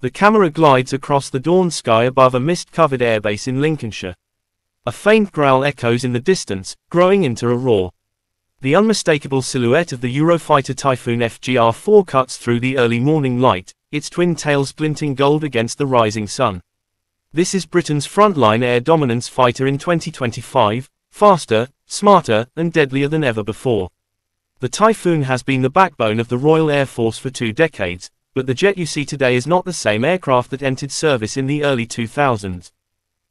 The camera glides across the dawn sky above a mist-covered airbase in Lincolnshire. A faint growl echoes in the distance, growing into a roar. The unmistakable silhouette of the Eurofighter Typhoon FGR-4 cuts through the early morning light, its twin tails glinting gold against the rising sun. This is Britain's frontline air dominance fighter in 2025, faster, smarter, and deadlier than ever before. The Typhoon has been the backbone of the Royal Air Force for two decades, but the jet you see today is not the same aircraft that entered service in the early 2000s.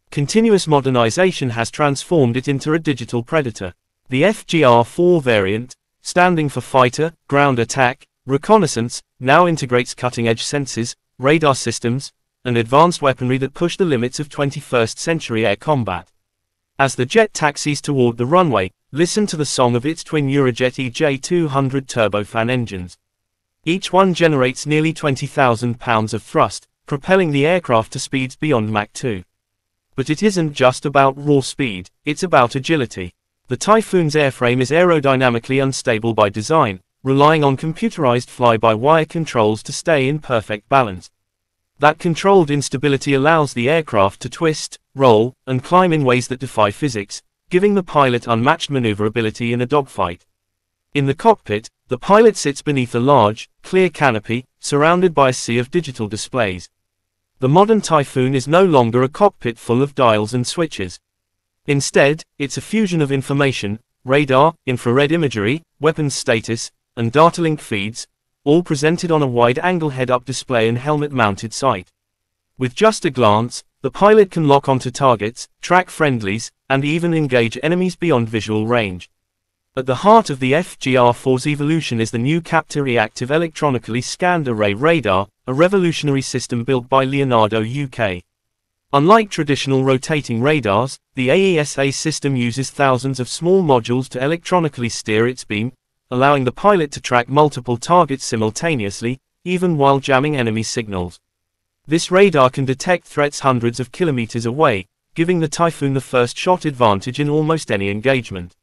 Continuous modernization has transformed it into a digital predator. The FGR-4 variant, standing for Fighter, Ground Attack, Reconnaissance, now integrates cutting-edge sensors, radar systems, and advanced weaponry that push the limits of 21st century air combat. As the jet taxis toward the runway, listen to the song of its twin Eurojet EJ200 turbofan engines. Each one generates nearly 20,000 pounds of thrust, propelling the aircraft to speeds beyond Mach 2. But it isn't just about raw speed, it's about agility. The Typhoon's airframe is aerodynamically unstable by design, relying on computerized fly-by-wire controls to stay in perfect balance. That controlled instability allows the aircraft to twist, roll, and climb in ways that defy physics, giving the pilot unmatched maneuverability in a dogfight. In the cockpit, the pilot sits beneath a large, clear canopy, surrounded by a sea of digital displays. The modern Typhoon is no longer a cockpit full of dials and switches. Instead, it's a fusion of information, radar, infrared imagery, weapons status, and data link feeds, all presented on a wide-angle head-up display and helmet-mounted sight. With just a glance, the pilot can lock onto targets, track friendlies, and even engage enemies beyond visual range. At the heart of the FGR4's evolution is the new Captor Reactive Electronically Scanned Array Radar, a revolutionary system built by Leonardo UK. Unlike traditional rotating radars, the AESA system uses thousands of small modules to electronically steer its beam, allowing the pilot to track multiple targets simultaneously, even while jamming enemy signals. This radar can detect threats hundreds of kilometers away, giving the Typhoon the first shot advantage in almost any engagement.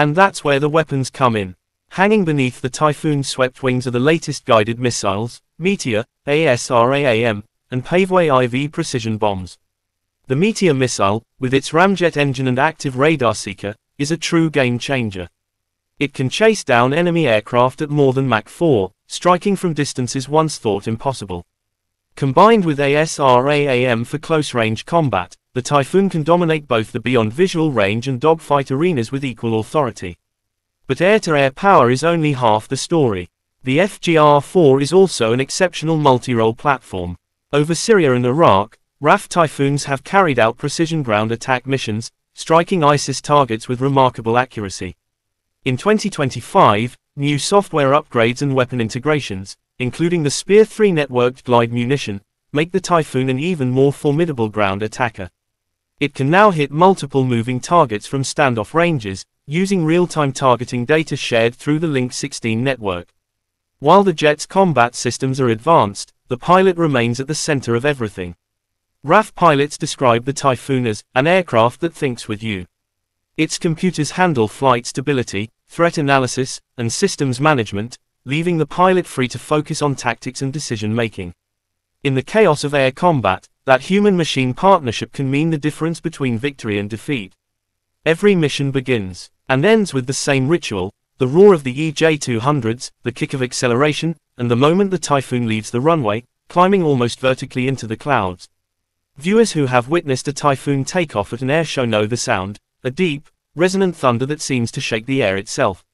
And that's where the weapons come in. Hanging beneath the typhoon-swept wings are the latest guided missiles, Meteor, ASRAAM, and Paveway IV precision bombs. The Meteor missile, with its ramjet engine and active radar seeker, is a true game-changer. It can chase down enemy aircraft at more than Mach 4, striking from distances once thought impossible. Combined with ASRAAM for close-range combat, the Typhoon can dominate both the beyond visual range and dogfight arenas with equal authority. But air-to-air power is only half the story. The FGR-4 is also an exceptional multi-role platform. Over Syria and Iraq, RAF Typhoons have carried out precision ground attack missions, striking ISIS targets with remarkable accuracy. In 2025, new software upgrades and weapon integrations, including the Spear 3 networked glide munition, make the Typhoon an even more formidable ground attacker. It can now hit multiple moving targets from standoff ranges, using real-time targeting data shared through the Link 16 network. While the jet's combat systems are advanced, the pilot remains at the center of everything. RAF pilots describe the Typhoon as an aircraft that thinks with you. Its computers handle flight stability, threat analysis, and systems management, leaving the pilot free to focus on tactics and decision making. In the chaos of air combat, that human-machine partnership can mean the difference between victory and defeat. Every mission begins and ends with the same ritual, the roar of the EJ-200s, the kick of acceleration, and the moment the Typhoon leaves the runway, climbing almost vertically into the clouds. Viewers who have witnessed a Typhoon takeoff at an airshow know the sound, a deep, resonant thunder that seems to shake the air itself.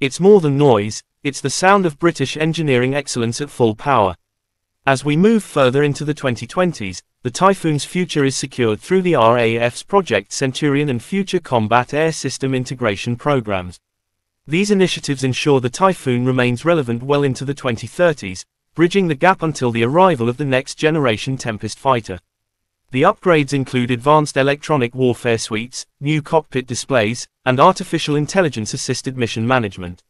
It's more than noise, it's the sound of British engineering excellence at full power. As we move further into the 2020s, the Typhoon's future is secured through the RAF's Project Centurion and Future Combat Air System Integration programs. These initiatives ensure the Typhoon remains relevant well into the 2030s, bridging the gap until the arrival of the next generation Tempest fighter. The upgrades include advanced electronic warfare suites, new cockpit displays, and artificial intelligence assisted mission management.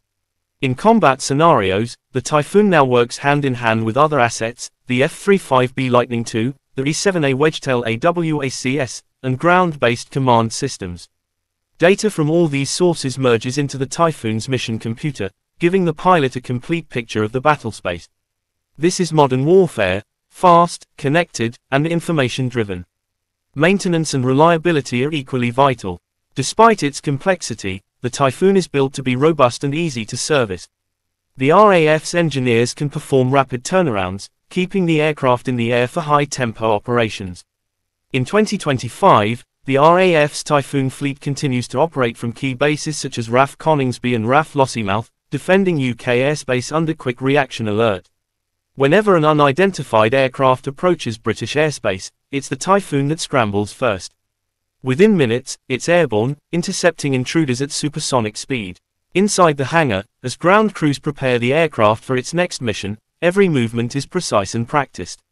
In combat scenarios, the Typhoon now works hand-in-hand -hand with other assets, the F-35B Lightning II, the E-7A Wedgetail AWACS, and ground-based command systems. Data from all these sources merges into the Typhoon's mission computer, giving the pilot a complete picture of the battlespace. This is modern warfare, fast, connected, and information-driven. Maintenance and reliability are equally vital. Despite its complexity, the Typhoon is built to be robust and easy to service. The RAF's engineers can perform rapid turnarounds, keeping the aircraft in the air for high-tempo operations. In 2025, the RAF's Typhoon fleet continues to operate from key bases such as RAF Coningsby and RAF Lossiemouth, defending UK airspace under quick reaction alert. Whenever an unidentified aircraft approaches British airspace, it's the Typhoon that scrambles first. Within minutes, it's airborne, intercepting intruders at supersonic speed. Inside the hangar, as ground crews prepare the aircraft for its next mission, every movement is precise and practiced.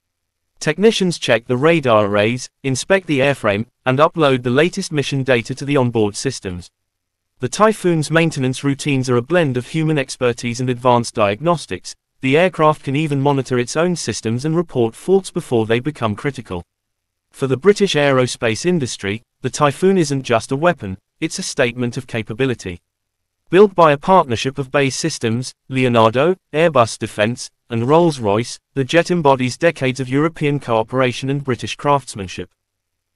Technicians check the radar arrays, inspect the airframe, and upload the latest mission data to the onboard systems. The Typhoon's maintenance routines are a blend of human expertise and advanced diagnostics, the aircraft can even monitor its own systems and report faults before they become critical. For the British aerospace industry, the Typhoon isn't just a weapon, it's a statement of capability. Built by a partnership of Bay Systems, Leonardo, Airbus Defence, and Rolls-Royce, the jet embodies decades of European cooperation and British craftsmanship.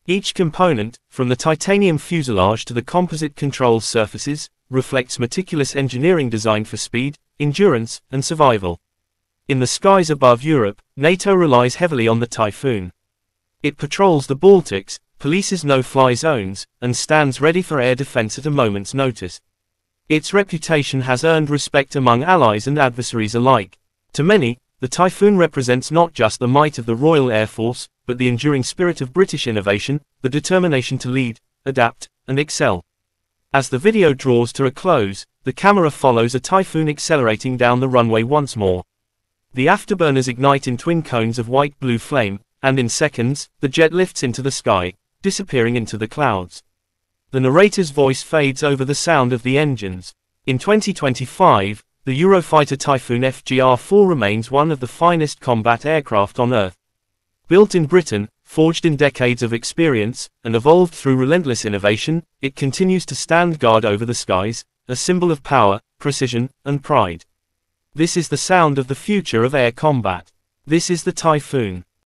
Each component, from the titanium fuselage to the composite control surfaces, reflects meticulous engineering design for speed, endurance, and survival. In the skies above Europe, NATO relies heavily on the Typhoon. It patrols the Baltics, polices no-fly zones, and stands ready for air defense at a moment's notice. Its reputation has earned respect among allies and adversaries alike. To many, the Typhoon represents not just the might of the Royal Air Force, but the enduring spirit of British innovation, the determination to lead, adapt, and excel. As the video draws to a close, the camera follows a Typhoon accelerating down the runway once more. The afterburners ignite in twin cones of white-blue flame, and in seconds, the jet lifts into the sky disappearing into the clouds. The narrator's voice fades over the sound of the engines. In 2025, the Eurofighter Typhoon FGR-4 remains one of the finest combat aircraft on Earth. Built in Britain, forged in decades of experience, and evolved through relentless innovation, it continues to stand guard over the skies, a symbol of power, precision, and pride. This is the sound of the future of air combat. This is the Typhoon.